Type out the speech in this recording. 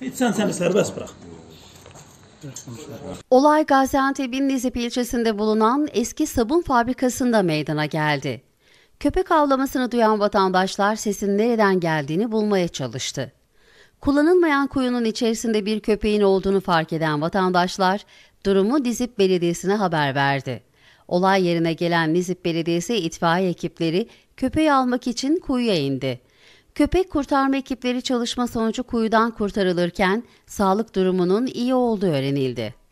Gitsen seni serbest bırak. Olay Gaziantep'in Nizip ilçesinde bulunan eski sabun fabrikasında meydana geldi. Köpek avlamasını duyan vatandaşlar sesin nereden geldiğini bulmaya çalıştı. Kullanılmayan kuyunun içerisinde bir köpeğin olduğunu fark eden vatandaşlar durumu Nizip Belediyesi'ne haber verdi. Olay yerine gelen Nizip Belediyesi itfaiye ekipleri köpeği almak için kuyuya indi. Köpek kurtarma ekipleri çalışma sonucu kuyudan kurtarılırken sağlık durumunun iyi olduğu öğrenildi.